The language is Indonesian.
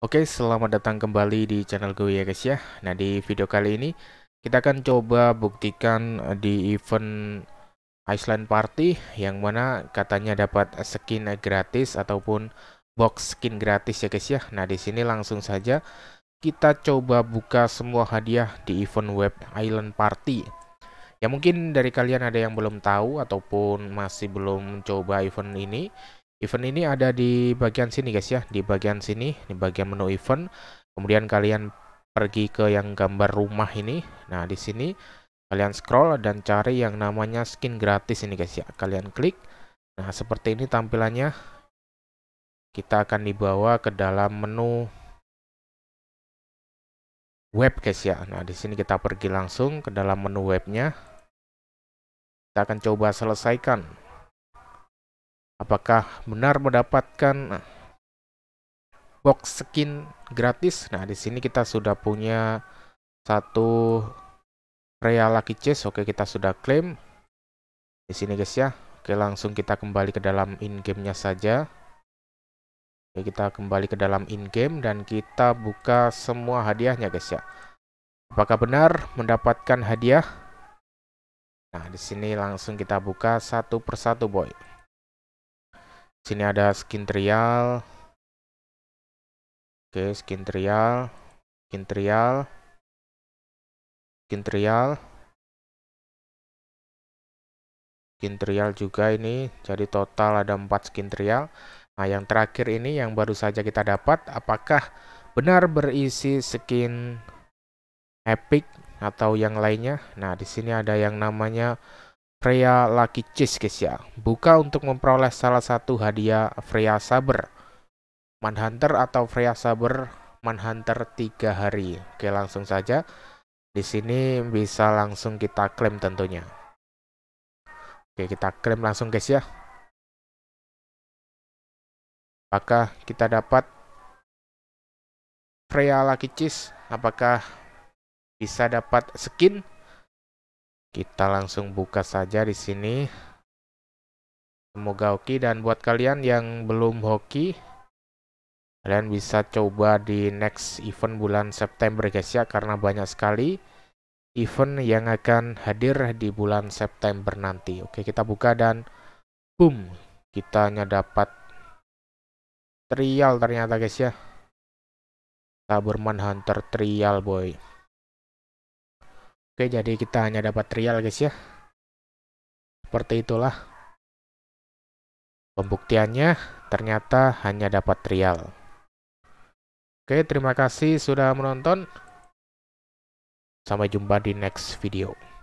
Oke, selamat datang kembali di channel gue ya guys ya. Nah, di video kali ini kita akan coba buktikan eh, di event Iceland Party yang mana katanya dapat skin gratis ataupun box skin gratis ya guys ya. Nah, di sini langsung saja kita coba buka semua hadiah di event web Island Party. Ya mungkin dari kalian ada yang belum tahu ataupun masih belum coba event ini. Event ini ada di bagian sini guys ya, di bagian sini, di bagian menu event. Kemudian kalian pergi ke yang gambar rumah ini. Nah, di sini kalian scroll dan cari yang namanya skin gratis ini guys ya. Kalian klik. Nah, seperti ini tampilannya. Kita akan dibawa ke dalam menu web guys ya. Nah, di sini kita pergi langsung ke dalam menu webnya. Kita akan coba selesaikan apakah benar mendapatkan eh, box skin gratis. Nah, di sini kita sudah punya satu real Lucky chest, Oke, kita sudah klaim. Di sini guys ya. Oke, langsung kita kembali ke dalam in-game-nya saja. Oke, kita kembali ke dalam in-game dan kita buka semua hadiahnya guys ya. Apakah benar mendapatkan hadiah? Nah, di sini langsung kita buka satu persatu boy sini ada skin trial oke skin trial skin trial skin trial skin trial juga ini jadi total ada 4 skin trial nah yang terakhir ini yang baru saja kita dapat apakah benar berisi skin epic atau yang lainnya nah di sini ada yang namanya Freya Lucky Cheese guys ya. Buka untuk memperoleh salah satu hadiah Freya Saber. Manhunter atau Freya Saber Manhunter 3 hari. Oke, langsung saja. Di sini bisa langsung kita klaim tentunya. Oke, kita klaim langsung guys ya. Apakah kita dapat Freya Lucky Cheese? Apakah bisa dapat skin? Kita langsung buka saja di sini. Semoga hoki dan buat kalian yang belum hoki kalian bisa coba di next event bulan September guys ya karena banyak sekali event yang akan hadir di bulan September nanti. Oke, kita buka dan boom, kita hanya dapat trial ternyata guys ya. taberman Hunter trial boy. Oke, jadi kita hanya dapat trial guys ya. Seperti itulah. Pembuktiannya ternyata hanya dapat trial. Oke, terima kasih sudah menonton. Sampai jumpa di next video.